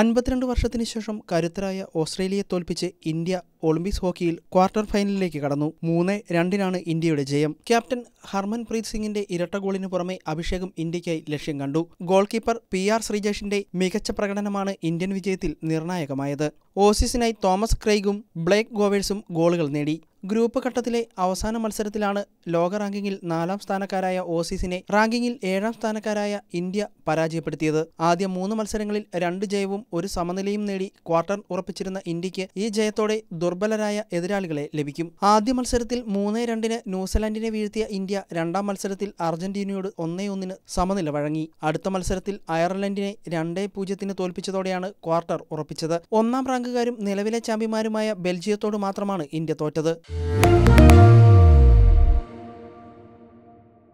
അൻപത്തിരണ്ട് വർഷത്തിന് ശേഷം കരുത്തരായ ഓസ്ട്രേലിയയെ തോൽപ്പിച്ച് ഇന്ത്യ ഒളിമ്പിക്സ് ഹോക്കിയിൽ ക്വാർട്ടർ ഫൈനലിലേക്ക് കടന്നു മൂന്ന് രണ്ടിനാണ് ഇന്ത്യയുടെ ജയം ക്യാപ്റ്റൻ ഹർമൻപ്രീത് സിംഗിന്റെ ഇരട്ട ഗോളിന് പുറമെ അഭിഷേകം ഇന്ത്യയ്ക്കായി ലക്ഷ്യം കണ്ടു ഗോൾ കീപ്പർ പി ആർ ശ്രീജേഷിന്റെ മികച്ച പ്രകടനമാണ് ഇന്ത്യൻ വിജയത്തിൽ നിർണായകമായത് ഓസീസിനായി തോമസ് ക്രെയ്ഗും ബ്ലേക്ക് ഗോവേഴ്സും ഗോളുകൾ നേടി ഗ്രൂപ്പ് ഘട്ടത്തിലെ അവസാന മത്സരത്തിലാണ് ലോക റാങ്കിങ്ങിൽ നാലാം സ്ഥാനക്കാരായ ഓസീസിനെ റാങ്കിങ്ങിൽ ഏഴാം സ്ഥാനക്കാരായ ഇന്ത്യ പരാജയപ്പെടുത്തിയത് ആദ്യ മൂന്ന് മത്സരങ്ങളിൽ രണ്ട് ജയവും ഒരു സമനിലയും നേടി ക്വാർട്ടർ ഉറപ്പിച്ചിരുന്ന ഇന്ത്യക്ക് ഈ ജയത്തോടെ ദുർബലരായ എതിരാളികളെ ലഭിക്കും ആദ്യ മത്സരത്തിൽ മൂന്ന് രണ്ടിന് ന്യൂസിലാൻഡിനെ വീഴ്ത്തിയ ഇന്ത്യ രണ്ടാം മത്സരത്തിൽ അർജന്റീനയോട് ഒന്നേ ഒന്നിന് സമനില വഴങ്ങി അടുത്ത മത്സരത്തിൽ അയർലൻഡിനെ രണ്ടേ പൂജ്യത്തിന് തോൽപ്പിച്ചതോടെയാണ് ക്വാർട്ടർ ഉറപ്പിച്ചത് ഒന്നാം റാങ്കുകാരും നിലവിലെ ചാമ്പ്യന്മാരുമായ ബെൽജിയത്തോട് മാത്രമാണ് ഇന്ത്യ തോറ്റത് Thank you.